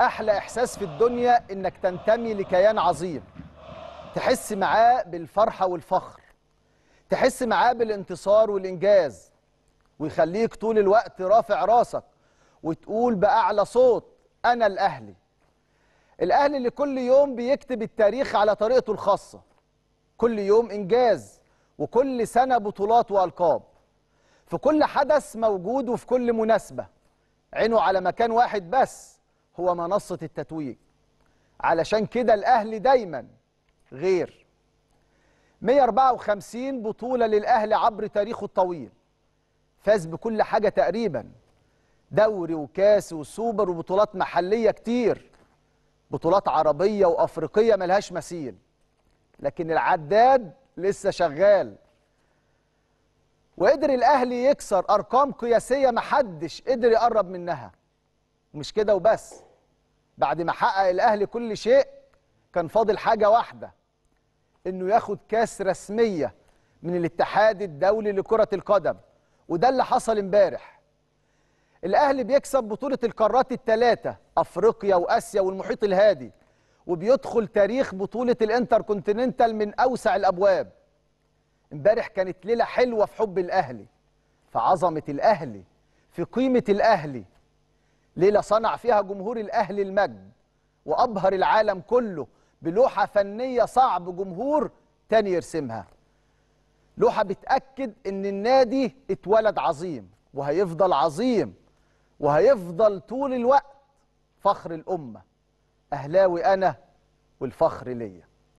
احلى احساس في الدنيا انك تنتمي لكيان عظيم تحس معاه بالفرحه والفخر تحس معاه بالانتصار والانجاز ويخليك طول الوقت رافع راسك وتقول باعلى صوت انا الاهلي الاهلي اللي كل يوم بيكتب التاريخ على طريقته الخاصه كل يوم انجاز وكل سنه بطولات والقاب في كل حدث موجود وفي كل مناسبه عينه على مكان واحد بس هو منصة التتويج علشان كده الأهلي دايما غير 154 بطولة للأهلي عبر تاريخه الطويل فاز بكل حاجة تقريبا دوري وكاس وسوبر وبطولات محلية كتير بطولات عربية وأفريقية ملهاش مثيل لكن العداد لسه شغال وقدر الأهلي يكسر أرقام قياسية محدش قدر يقرب منها مش كده وبس بعد ما حقق الاهلي كل شيء كان فاضل حاجه واحده انه ياخد كاس رسميه من الاتحاد الدولي لكره القدم وده اللي حصل امبارح الاهلي بيكسب بطوله القارات الثلاثه افريقيا واسيا والمحيط الهادي وبيدخل تاريخ بطوله الانتركونتيننتال من اوسع الابواب امبارح كانت ليله حلوه في حب الاهلي في عظمه الاهلي في قيمه الاهلي ليلة صنع فيها جمهور الأهل المجد وأبهر العالم كله بلوحة فنية صعب جمهور تاني يرسمها لوحة بتأكد إن النادي اتولد عظيم وهيفضل عظيم وهيفضل طول الوقت فخر الأمة أهلاوي أنا والفخر ليا